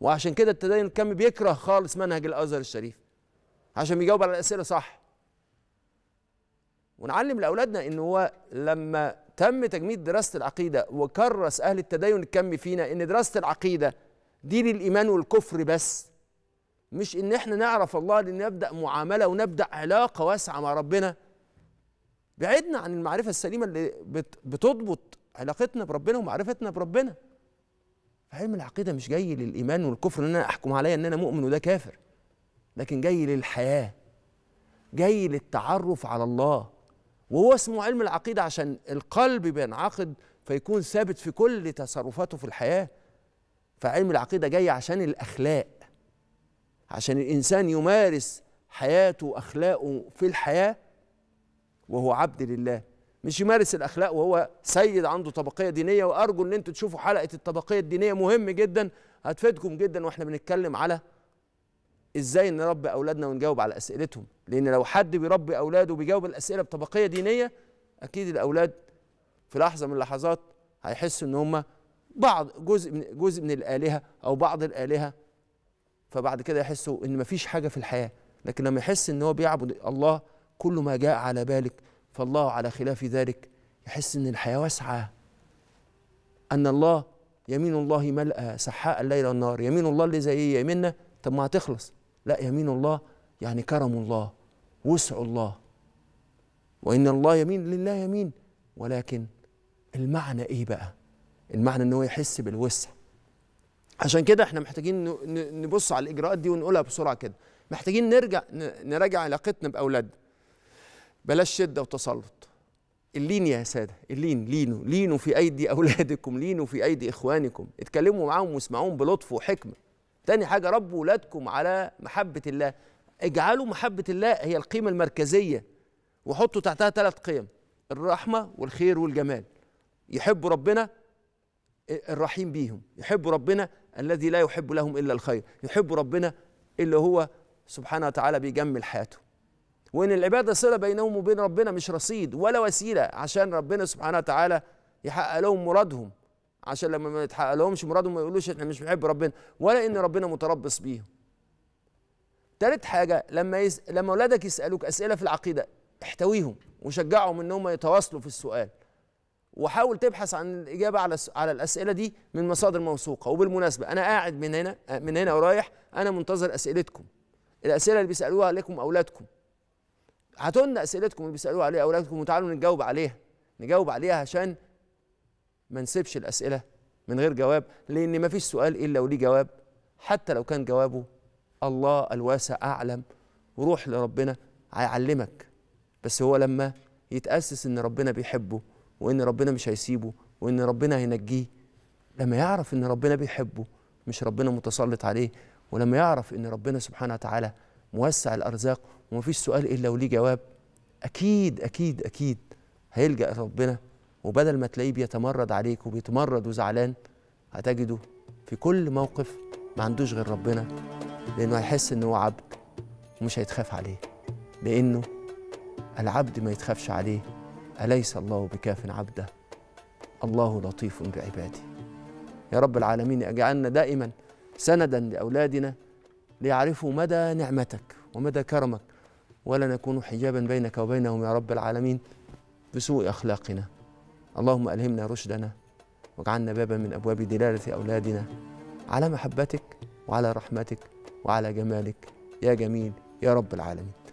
وعشان كده التدين الكمي بيكره خالص منهج الازهر الشريف عشان بيجاوب على الاسئله صح ونعلم لاولادنا ان هو لما تم تجميد دراسه العقيده وكرس اهل التدين الكمي فينا ان دراسه العقيده دي للايمان والكفر بس مش ان احنا نعرف الله لنبدا معامله ونبدا علاقه واسعه مع ربنا بعدنا عن المعرفه السليمه اللي بتضبط علاقتنا بربنا ومعرفتنا بربنا فعلم العقيده مش جاي للايمان والكفر ان انا احكم عليا ان انا مؤمن وده كافر لكن جاي للحياه جاي للتعرف على الله وهو اسمه علم العقيده عشان القلب بينعقد فيكون ثابت في كل تصرفاته في الحياه فعلم العقيده جاي عشان الاخلاق عشان الانسان يمارس حياته واخلاقه في الحياه وهو عبد لله مش يمارس الاخلاق وهو سيد عنده طبقيه دينيه وارجو ان انتوا تشوفوا حلقه الطبقيه الدينيه مهم جدا هتفيدكم جدا واحنا بنتكلم على ازاي نربي اولادنا ونجاوب على اسئلتهم لان لو حد بيربي اولاده وبيجاوب الاسئله بطبقيه دينيه اكيد الاولاد في لحظه من اللحظات هيحسوا ان هم بعض جزء من جزء من الالهه او بعض الالهه فبعد كده يحسوا ان مفيش حاجه في الحياه لكن لما يحس ان هو بيعبد الله كل ما جاء على بالك فالله على خلاف ذلك يحس ان الحياه واسعه ان الله يمين الله ملأى سحاء الليل والنهار يمين الله اللي زي ايه يميننا طب ما هتخلص لا يمين الله يعني كرم الله وسع الله وان الله يمين لله يمين ولكن المعنى ايه بقى المعنى ان هو يحس بالوسع عشان كده احنا محتاجين نبص على الاجراءات دي ونقولها بسرعه كده محتاجين نرجع نراجع علاقتنا باولادنا بلاش شده وتسلط اللين يا ساده اللين لينوا لينوا في ايدي اولادكم لينوا في ايدي اخوانكم اتكلموا معاهم واسمعوهم بلطف وحكمه تاني حاجه ربوا اولادكم على محبه الله اجعلوا محبه الله هي القيمه المركزيه وحطوا تحتها ثلاث قيم الرحمه والخير والجمال يحبوا ربنا آه، الرحيم بيهم يحبوا ربنا الذي لا يحب لهم الا الخير يحبوا ربنا اللي هو سبحانه وتعالى بيجمل حياته وان العباده صله بينهم وبين ربنا مش رصيد ولا وسيله عشان ربنا سبحانه وتعالى يحقق لهم مرادهم عشان لما ما يتحقق لهمش مرادهم ما يقولوش احنا مش بنحب ربنا ولا ان ربنا متربص بيهم تالت حاجه لما يس... لما اولادك يسالوك اسئله في العقيده احتويهم وشجعهم ان هم يتواصلوا في السؤال وحاول تبحث عن الاجابه على على الاسئله دي من مصادر موثوقه وبالمناسبه انا قاعد من هنا من هنا ورايح انا منتظر اسئلتكم الاسئله اللي بيسالوها لكم اولادكم هاتوا لنا اسئلتكم اللي بيسالوها عليها اولادكم وتعالوا نجاوب عليها نجاوب عليها عشان ما نسيبش الاسئله من غير جواب لان ما فيش سؤال الا وليه جواب حتى لو كان جوابه الله الواسع اعلم وروح لربنا هيعلمك بس هو لما يتاسس ان ربنا بيحبه وان ربنا مش هيسيبه وان ربنا هينجيه لما يعرف ان ربنا بيحبه مش ربنا متسلط عليه ولما يعرف ان ربنا سبحانه وتعالى موسع الارزاق ومفيش سؤال الا وليه جواب اكيد اكيد اكيد هيلجا ربنا وبدل ما تلاقيه بيتمرد عليك وبيتمرد وزعلان هتجده في كل موقف ما عندوش غير ربنا لانه هيحس ان هو عبد ومش هيتخاف عليه لانه العبد ما يتخافش عليه اليس الله بكاف عبده الله لطيف بعباده يا رب العالمين اجعلنا دائما سندا لاولادنا ليعرفوا مدى نعمتك ومدى كرمك ولا نكون حجابا بينك وبينهم يا رب العالمين بسوء أخلاقنا اللهم ألهمنا رشدنا واجعلنا بابا من أبواب دلالة أولادنا على محبتك وعلى رحمتك وعلى جمالك يا جميل يا رب العالمين